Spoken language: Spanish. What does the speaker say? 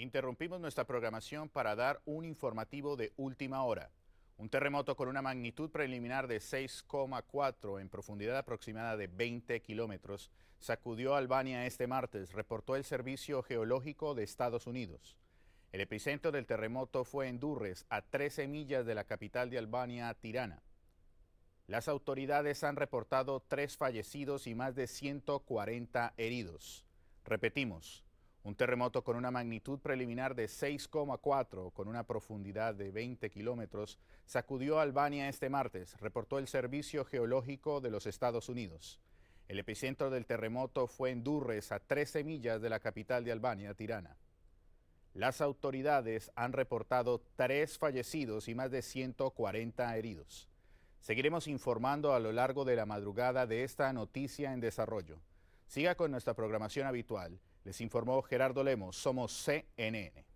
Interrumpimos nuestra programación para dar un informativo de última hora. Un terremoto con una magnitud preliminar de 6,4 en profundidad aproximada de 20 kilómetros sacudió Albania este martes, reportó el Servicio Geológico de Estados Unidos. El epicentro del terremoto fue en Durres, a 13 millas de la capital de Albania, Tirana. Las autoridades han reportado tres fallecidos y más de 140 heridos. Repetimos, un terremoto con una magnitud preliminar de 6,4 con una profundidad de 20 kilómetros sacudió Albania este martes, reportó el Servicio Geológico de los Estados Unidos. El epicentro del terremoto fue en Durres, a 13 millas de la capital de Albania, Tirana. Las autoridades han reportado tres fallecidos y más de 140 heridos. Seguiremos informando a lo largo de la madrugada de esta noticia en desarrollo. Siga con nuestra programación habitual. Les informó Gerardo Lemos, somos CNN.